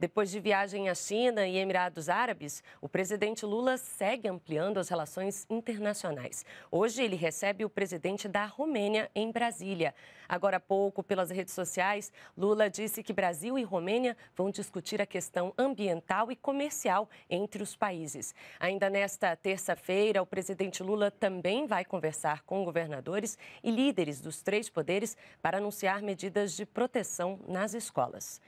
Depois de viagem à China e Emirados Árabes, o presidente Lula segue ampliando as relações internacionais. Hoje, ele recebe o presidente da Romênia em Brasília. Agora há pouco, pelas redes sociais, Lula disse que Brasil e Romênia vão discutir a questão ambiental e comercial entre os países. Ainda nesta terça-feira, o presidente Lula também vai conversar com governadores e líderes dos três poderes para anunciar medidas de proteção nas escolas.